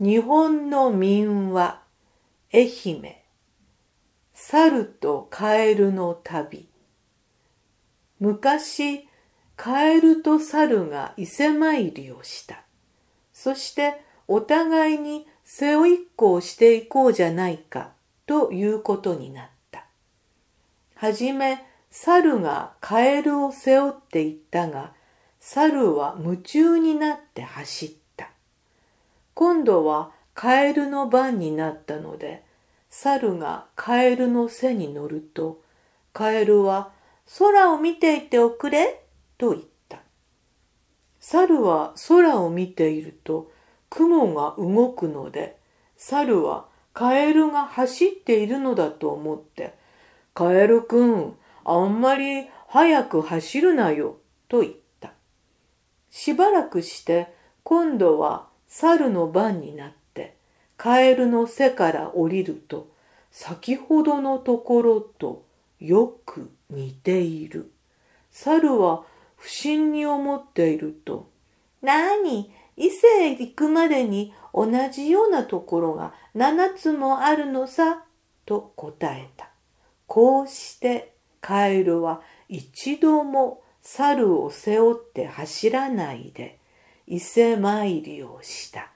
日本の民話愛媛猿とカエルの旅昔カエルと猿が伊勢参りをしたそしてお互いに背負いっこをしていこうじゃないかということになったはじめ猿がカエルを背負っていったが猿は夢中になって走った今度はカエルの番になったので、猿がカエルの背に乗ると、カエルは空を見ていておくれと言った。猿は空を見ていると雲が動くので、猿はカエルが走っているのだと思って、カエルくん、あんまり早く走るなよ、と言った。しばらくして、今度は猿の番になってカエルの背から降りると先ほどのところとよく似ている。猿は不審に思っていると、なに、伊勢へ行くまでに同じようなところが7つもあるのさ、と答えた。こうしてカエルは一度も猿を背負って走らないで伊勢参りをした